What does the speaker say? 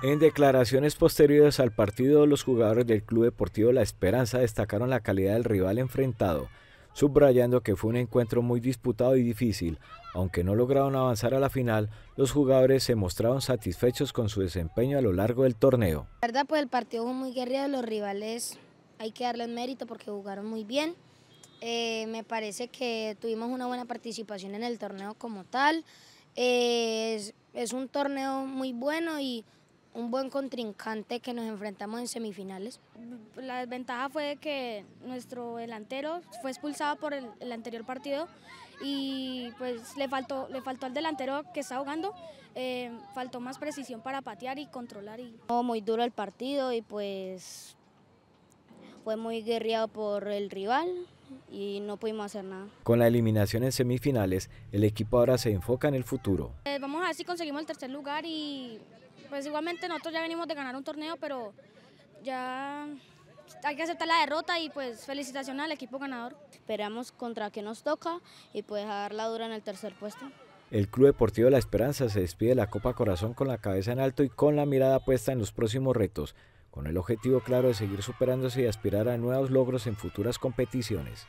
En declaraciones posteriores al partido, los jugadores del Club Deportivo La Esperanza destacaron la calidad del rival enfrentado, subrayando que fue un encuentro muy disputado y difícil. Aunque no lograron avanzar a la final, los jugadores se mostraron satisfechos con su desempeño a lo largo del torneo. La verdad, pues el partido fue muy guerrero, los rivales hay que darles mérito porque jugaron muy bien. Eh, me parece que tuvimos una buena participación en el torneo como tal. Eh, es, es un torneo muy bueno y un buen contrincante que nos enfrentamos en semifinales. La ventaja fue que nuestro delantero fue expulsado por el, anterior partido y pues le faltó, le faltó al delantero que está jugando, eh, faltó más precisión para patear y controlar. Y... Muy duro el partido y pues fue muy guerreado por el rival y no pudimos hacer nada. Con la eliminación en semifinales, el equipo ahora se enfoca en el futuro. Eh, vamos a ver si conseguimos el tercer lugar y pues igualmente nosotros ya venimos de ganar un torneo, pero ya hay que aceptar la derrota y pues felicitaciones al equipo ganador. Esperamos contra que nos toca y pues a dar la dura en el tercer puesto. El Club Deportivo La Esperanza se despide de la Copa Corazón con la cabeza en alto y con la mirada puesta en los próximos retos, con el objetivo claro de seguir superándose y aspirar a nuevos logros en futuras competiciones.